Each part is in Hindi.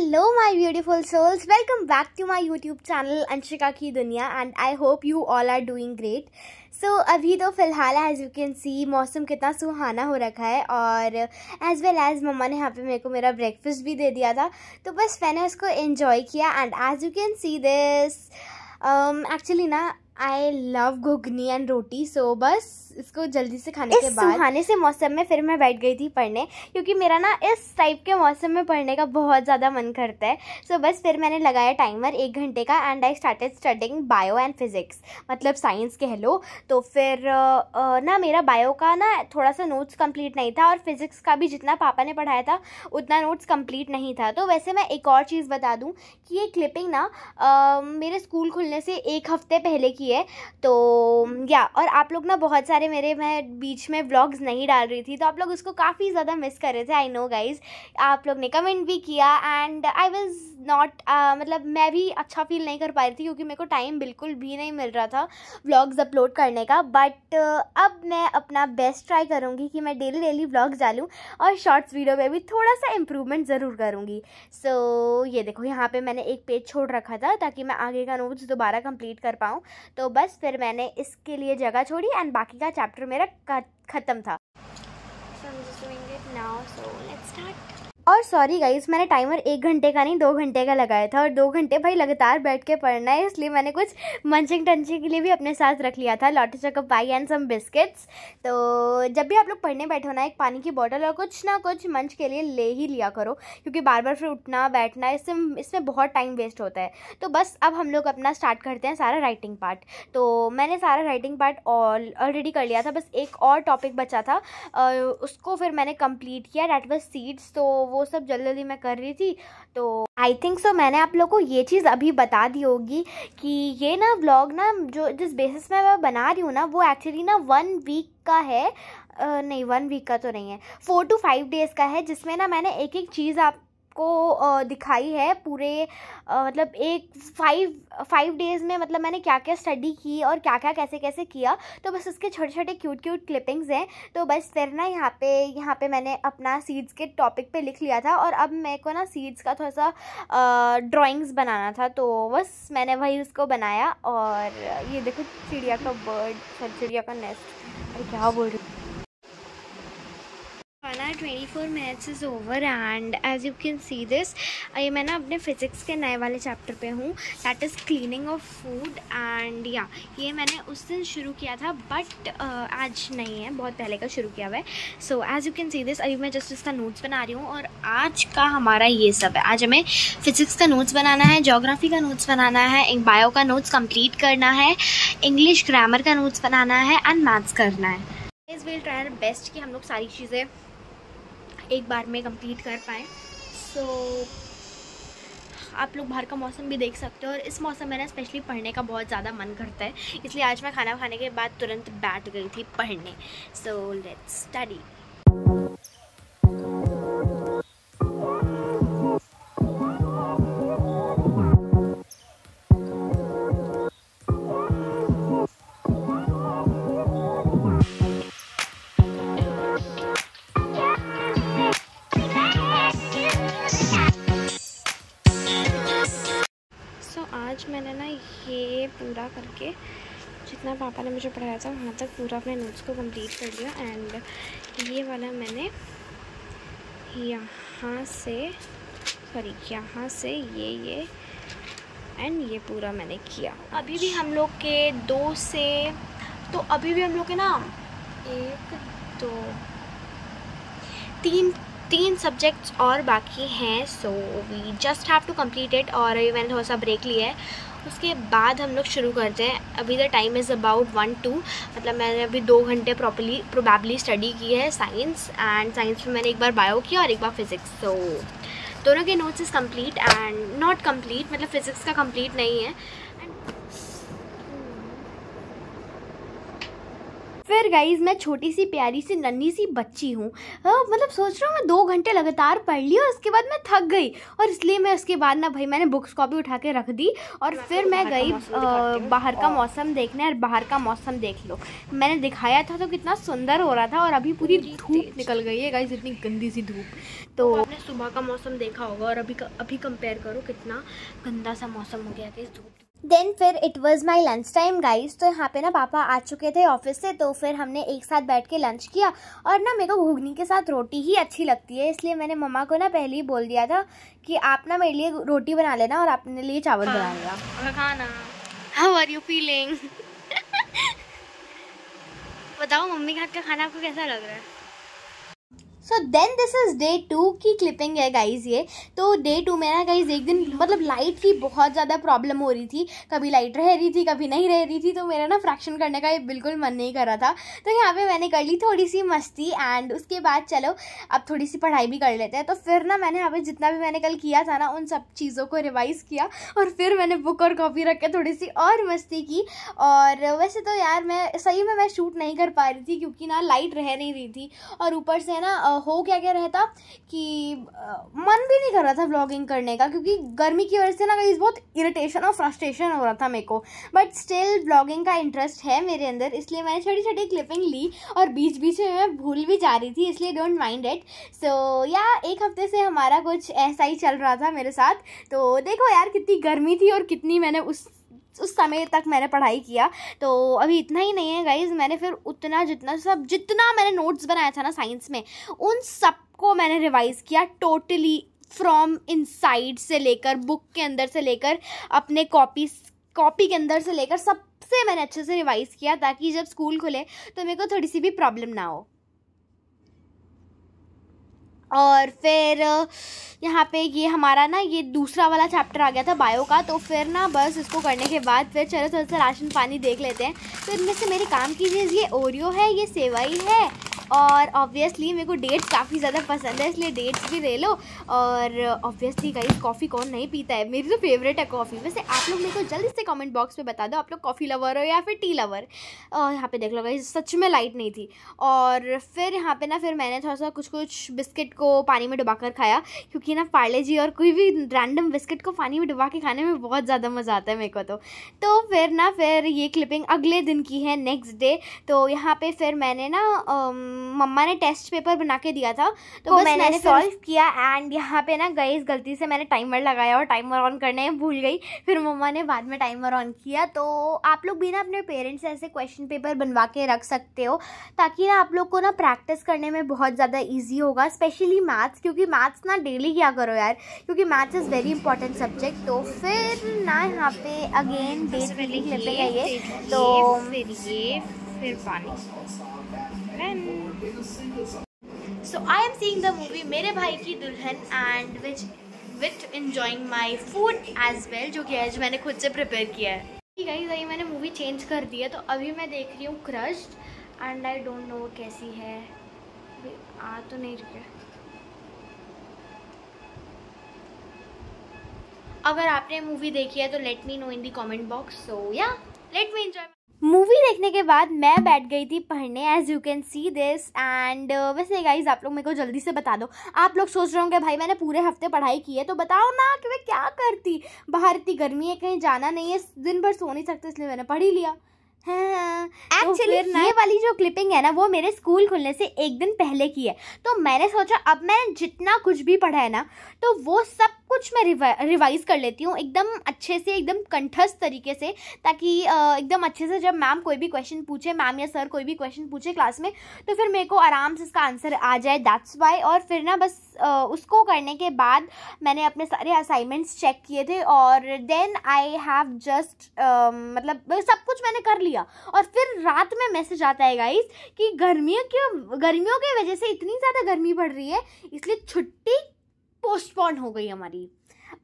Hello my beautiful souls welcome back to my YouTube channel Anshika की दुनिया and I hope you all are doing great so अभी तो फिलहाल एज यू कैन सी मौसम कितना सुहाना हो रखा है और एज़ वेल एज़ मम्मा ने यहाँ पे मेरे को मेरा ब्रेकफास्ट भी दे दिया था तो बस मैंने उसको इन्जॉय किया and as you can see this actually ना I love ghugni and roti so बस इसको जल्दी से खाने इस के बाद खाने से मौसम में फिर मैं बैठ गई थी पढ़ने क्योंकि मेरा ना इस टाइप के मौसम में पढ़ने का बहुत ज़्यादा मन करता है सो so बस फिर मैंने लगाया टाइमर एक घंटे का and I started studying bio and physics मतलब साइंस कह लो तो फिर ना मेरा बायो का ना थोड़ा सा नोट्स कंप्लीट नहीं था और फिज़िक्स का भी जितना पापा ने पढ़ाया था उतना नोट्स कंप्लीट नहीं था तो वैसे मैं एक और चीज़ बता दूँ कि ये क्लिपिंग ना मेरे स्कूल खुलने से एक हफ्ते पहले की होती है तो या और आप लोग ना बहुत सारे मेरे मैं बीच में ब्लॉग्स नहीं डाल रही थी तो आप लोग उसको काफ़ी ज़्यादा मिस कर रहे थे आई नो गाइज आप लोग ने कमेंट भी किया एंड आई वॉज नॉट मतलब मैं भी अच्छा फील नहीं कर पा रही थी क्योंकि मेरे को टाइम बिल्कुल भी नहीं मिल रहा था व्लॉग्स अपलोड करने का बट uh, अब मैं अपना बेस्ट ट्राई करूँगी कि मैं डेली डेली व्लॉग्स डालूँ और शॉर्ट्स वीडियो में भी थोड़ा सा इम्प्रूवमेंट ज़रूर करूँगी सो so, ये देखो यहाँ पे मैंने एक पेज छोड़ रखा था ताकि मैं आगे का नोट्स दोबारा कंप्लीट कर पाऊँ तो तो बस फिर मैंने इसके लिए जगह छोड़ी एंड बाकी का चैप्टर मेरा ख़त्म था so और सॉरी गाइज मैंने टाइमर एक घंटे का नहीं दो घंटे का लगाया था और दो घंटे भाई लगातार बैठ के पढ़ना है इसलिए मैंने कुछ मंचिंग टंचिंग के लिए भी अपने साथ रख लिया था Lotte choco pie and some biscuits तो जब भी आप लोग पढ़ने बैठो ना एक पानी की बॉटल और कुछ ना कुछ मंच के लिए ले ही लिया करो क्योंकि बार बार फिर उठना बैठना इससे इसमें बहुत टाइम वेस्ट होता है तो बस अब हम लोग अपना स्टार्ट करते हैं सारा राइटिंग पार्ट तो मैंने सारा राइटिंग पार्ट ऑल ऑलरेडी कर लिया था बस एक और टॉपिक बचा था उसको फिर मैंने कम्प्लीट किया डैट वॉज सीड्स तो वो सब जल्दी जल्दी मैं कर रही थी तो आई थिंक सो मैंने आप लोग को ये चीज़ अभी बता दी होगी कि ये ना व्लॉग ना जो जिस बेसिस में मैं बना रही हूँ ना वो एक्चुअली ना वन वीक का है आ, नहीं वन वीक का तो नहीं है फोर टू फाइव डेज़ का है जिसमें ना मैंने एक एक चीज़ आप को दिखाई है पूरे मतलब एक फाइव फाइव डेज़ में मतलब मैंने क्या क्या स्टडी की और क्या क्या कैसे कैसे किया तो बस उसके छोटे छोटे क्यूट क्यूट क्लिपिंग्स हैं तो बस फिर ना यहाँ पे यहाँ पे मैंने अपना सीड्स के टॉपिक पे लिख लिया था और अब मेरे को ना सीड्स का थोड़ा सा ड्राॅइंग्स बनाना था तो बस मैंने वही उसको बनाया और ये देखो चिड़िया का बर्ड चिड़िया का नेस्ट अरे क्या बोल रही हमारा 24 minutes is over and as you can see this ये मैं ना अपने फिजिक्स के नए वाले चैप्टर पे हूँ that is cleaning of food and या ये मैंने उस दिन शुरू किया था बट uh, आज नहीं है बहुत पहले का शुरू किया हुआ है so as you can see this अभी मैं जस्ट इसका नोट्स बना रही हूँ और आज का हमारा ये सब है आज हमें फिजिक्स का नोट्स बनाना है जोग्राफी का नोट्स बनाना है बायो का नोट्स कम्प्लीट करना है इंग्लिश ग्रामर का नोट्स बनाना है एंड मैथ्स करना है इज़ विल ट्राई बेस्ट कि हम लोग सारी चीज़ें एक बार में कंप्लीट कर पाएँ सो so, आप लोग बाहर का मौसम भी देख सकते हो और इस मौसम में ना स्पेशली पढ़ने का बहुत ज़्यादा मन करता है इसलिए आज मैं खाना खाने के बाद तुरंत बैठ गई थी पढ़ने सो लेट्स स्टडी आज मैंने ना ये पूरा करके जितना पापा ने मुझे पढ़ाया था वहाँ तक पूरा अपने नोट्स को कंप्लीट कर लिया एंड ये वाला मैंने यहाँ से सॉरी यहाँ से ये ये एंड ये पूरा मैंने किया अभी भी हम लोग के दो से तो अभी भी हम लोग के ना एक दो तीन तीन सब्जेक्ट्स और बाकी हैं so we just have to complete it और अभी मैंने थोड़ा सा ब्रेक लिया है उसके बाद हम लोग शुरू करते हैं अभी the time is about one two मतलब मैंने अभी दो घंटे प्रॉपरली प्रोबेबली स्टडी की है साइंस एंड साइंस में मैंने एक बार बायो किया और एक बार फिज़िक्स सो so, दोनों के notes is complete and not complete मतलब फ़िज़िक्स का कम्प्लीट नहीं है फिर गाइज मैं छोटी सी प्यारी सी नन्ही सी बच्ची हूँ मतलब सोच रहा हूँ मैं दो घंटे लगातार पढ़ ली और उसके बाद मैं थक गई और इसलिए मैं उसके बाद ना भाई मैंने बुक्स कॉपी उठा के रख दी और फिर तो मैं गई बाहर का हाँ। मौसम देखने और बाहर का मौसम देख लो मैंने दिखाया था तो कितना सुंदर हो रहा था और अभी पूरी धूप निकल गई है गाइज इतनी गंदी सी धूप तो, तो आपने सुबह का मौसम देखा होगा और अभी अभी कंपेयर करो कितना गंदा सा मौसम हो गया था इस धूप देन फिर it was my lunch time guys तो यहाँ पे ना पापा आ चुके थे ऑफिस से तो फिर हमने एक साथ बैठ के लंच किया और ना मेरे को घुगनी के साथ रोटी ही अच्छी लगती है इसलिए मैंने मम्मा को ना पहले ही बोल दिया था कि आप ना मेरे लिए रोटी बना लेना और अपने लिए चावल हाँ, बना लेना हाउ आर यू फीलिंग बताओ मम्मी के हाथ का खाना आपको कैसा लग रहा है so then this is day two की क्लिपिंग है गाइज़ ये तो डे टू में ना गाइज़ एक दिन मतलब लाइट की बहुत ज़्यादा प्रॉब्लम हो रही थी कभी लाइट रह रही थी कभी नहीं रह रही थी तो मेरा ना फ्रैक्शन करने का बिल्कुल मन नहीं कर रहा था तो यहाँ पर मैंने कर ली थोड़ी सी मस्ती एंड उसके बाद चलो अब थोड़ी सी पढ़ाई भी कर लेते हैं तो फिर ना मैंने यहाँ पर जितना भी मैंने कल किया था ना उन सब चीज़ों को रिवाइज़ किया और फिर मैंने बुक और कॉपी रख के थोड़ी सी और मस्ती की और वैसे तो यार मैं सही में मैं शूट नहीं कर पा रही थी क्योंकि ना लाइट रह नहीं रही थी और ऊपर से ना हो क्या क्या रहता कि मन भी नहीं कर रहा था व्लॉगिंग करने का क्योंकि गर्मी की वजह से ना इस बहुत इरिटेशन और फ्रस्ट्रेशन हो रहा था मेरे को बट स्टिल व्लॉगिंग का इंटरेस्ट है मेरे अंदर इसलिए मैंने छोटी छोटी क्लिपिंग ली और बीच बीच में मैं भूल भी जा रही थी इसलिए डोंट माइंड इट सो या एक हफ्ते से हमारा कुछ ऐसा ही चल रहा था मेरे साथ तो देखो यार कितनी गर्मी थी और कितनी मैंने उस उस समय तक मैंने पढ़ाई किया तो अभी इतना ही नहीं है गाइज मैंने फिर उतना जितना सब जितना मैंने नोट्स बनाया था ना साइंस में उन सबको मैंने रिवाइज़ किया टोटली फ्रॉम इनसाइड से लेकर बुक के अंदर से लेकर अपने कॉपी कॉपी के अंदर से लेकर सबसे मैंने अच्छे से रिवाइज़ किया ताकि जब स्कूल खुले तो मेरे को थोड़ी सी भी प्रॉब्लम ना हो और फिर यहाँ पे ये हमारा ना ये दूसरा वाला चैप्टर आ गया था बायो का तो फिर ना बस इसको करने के बाद फिर चलो थोड़ा सा राशन पानी देख लेते हैं तो इनमें से मेरे काम की चीज़ ये ओरियो है ये सेवाई है और ऑब्वियसली मेरे को डेट्स काफ़ी ज़्यादा पसंद है इसलिए डेट्स भी ले लो और ऑब्वियसली कहीं कॉफ़ी कौन नहीं पीता है मेरी तो फेवरेट है कॉफ़ी वैसे आप लोग मेरे को जल्दी से कमेंट बॉक्स में बता दो आप लोग कॉफ़ी लवर हो या फिर टी लवर और यहाँ पे देख लो गाइज सच में लाइट नहीं थी और फिर यहाँ पर ना फिर मैंने थोड़ा सा कुछ कुछ बिस्किट को पानी में डुबा खाया क्योंकि ना पार्ले जी और कोई भी रैंडम बिस्किट को पानी में डुबा के खाने में बहुत ज़्यादा मज़ा आता है मेरे को तो तो फिर ना फिर ये क्लिपिंग अगले दिन की है नेक्स्ट डे तो यहाँ पर फिर मैंने ना मम्मा ने टेस्ट पेपर बना के दिया था तो, तो बस मैंने सॉल्व किया एंड यहाँ पे ना गई इस गलती से मैंने टाइमर लगाया और टाइमर ऑन करने भूल गई फिर मम्मा ने बाद में टाइमर ऑन किया तो आप लोग भी ना अपने पेरेंट्स ऐसे क्वेश्चन पेपर बनवा के रख सकते हो ताकि ना आप लोग को ना प्रैक्टिस करने में बहुत ज़्यादा ईजी होगा स्पेशली मैथ्स क्योंकि मैथ्स ना डेली क्या करो यार क्योंकि maths is very important subject तो फिर ना यहाँ पे अगेन डेट रीडिंग पे जाइए तो फिर ये फिर पानी So I am seeing the movie मेरे भाई की दुल्हन and which with enjoying my food as well जो कि आज मैंने खुद से प्रिपेयर किया है है भाई मैंने मूवी चेंज कर दी है तो अभी मैं देख रही हूँ crushed and I don't know कैसी है आ तो नहीं रुक अगर आपने मूवी देखी है तो let me know in the comment box so या लेट मी एंजॉय मूवी देखने के बाद मैं बैठ गई थी पढ़ने as you can see this and वैसे गाइज आप लोग मेरे को जल्दी से बता दो आप लोग सोच रहे होंगे भाई मैंने पूरे हफ्ते पढ़ाई की है तो बताओ ना कि मैं क्या करती बाहर इतनी गर्मी है कहीं जाना नहीं है दिन भर सो नहीं सकते इसलिए मैंने पढ़ ही लिया एक्चुअली हाँ, तो ये वाली जो क्लिपिंग है ना वो मेरे स्कूल खुलने से एक दिन पहले की है तो मैंने सोचा अब मैंने जितना कुछ भी पढ़ा है ना तो वो सब कुछ मैं रिवाइज कर लेती हूँ एकदम अच्छे से एकदम कंठस्थ तरीके से ताकि एकदम अच्छे से जब मैम कोई भी क्वेश्चन पूछे मैम या सर कोई भी क्वेश्चन पूछे क्लास में तो फिर मेरे को आराम से इसका आंसर आ जाए दैट्स वाई और फिर ना बस उसको करने के बाद मैंने अपने सारे असाइनमेंट्स चेक किए थे और देन आई हैव जस्ट मतलब सब कुछ मैंने कर लिया और फिर रात में मैसेज आता है गाइस कि गर्मियों की गर्मियों की वजह से इतनी ज़्यादा गर्मी पड़ रही है इसलिए छुट्टी पोस्टपोन हो गई हमारी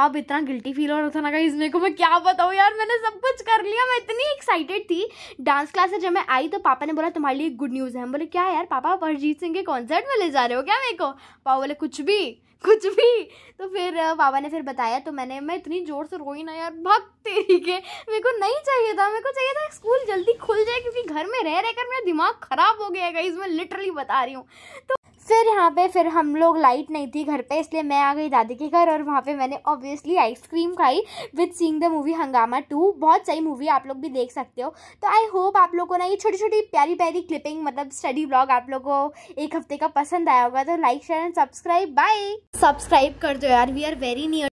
अब इतना गिल्टी फील हो रहा था ना कहीं मेरे को मैं क्या बताऊँ यार मैंने सब कुछ कर लिया मैं इतनी एक्साइटेड थी डांस क्लास से जब मैं आई तो पापा ने बोला तुम्हारे लिए गुड न्यूज़ है हम बोले क्या यार पापा आप अरिजीत सिंह के कॉन्सर्ट में ले जा रहे हो क्या मेरे को पापा बोले कुछ भी कुछ भी तो फिर पापा ने फिर बताया तो मैंने मैं इतनी ज़ोर से रोई ना यार भक्त तेरी के मेरे को नहीं चाहिए था मेरे को चाहिए था स्कूल जल्दी खुल जाए क्योंकि घर में रह रहकर मेरा दिमाग ख़राब हो गया है इसमें लिटरली बता रही हूँ तो फिर यहाँ पे फिर हम लोग लाइट नहीं थी घर पे इसलिए मैं आ गई दादी के घर और वहाँ पे मैंने ऑब्वियसली आइसक्रीम खाई with seeing the movie Hungama two बहुत सही मूवी आप लोग भी देख सकते हो तो आई होप आप लोगों को ना ये छोटी छोटी प्यारी प्यारी क्लिपिंग मतलब स्टडी ब्लॉग आप लोगों को एक हफ्ते का पसंद आया होगा तो like share and subscribe bye subscribe कर दो यार वी आर वेरी नियर